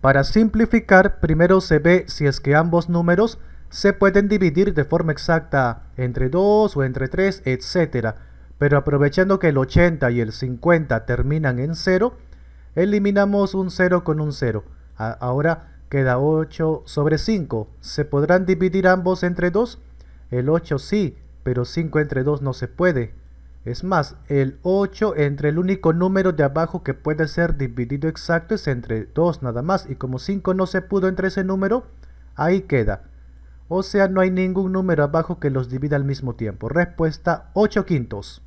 Para simplificar, primero se ve si es que ambos números se pueden dividir de forma exacta entre 2 o entre 3, etc. Pero aprovechando que el 80 y el 50 terminan en 0, eliminamos un 0 con un 0. Ahora queda 8 sobre 5. ¿Se podrán dividir ambos entre 2? El 8 sí, pero 5 entre 2 no se puede. Es más, el 8 entre el único número de abajo que puede ser dividido exacto es entre 2 nada más. Y como 5 no se pudo entre ese número, ahí queda. O sea, no hay ningún número abajo que los divida al mismo tiempo. Respuesta 8 quintos.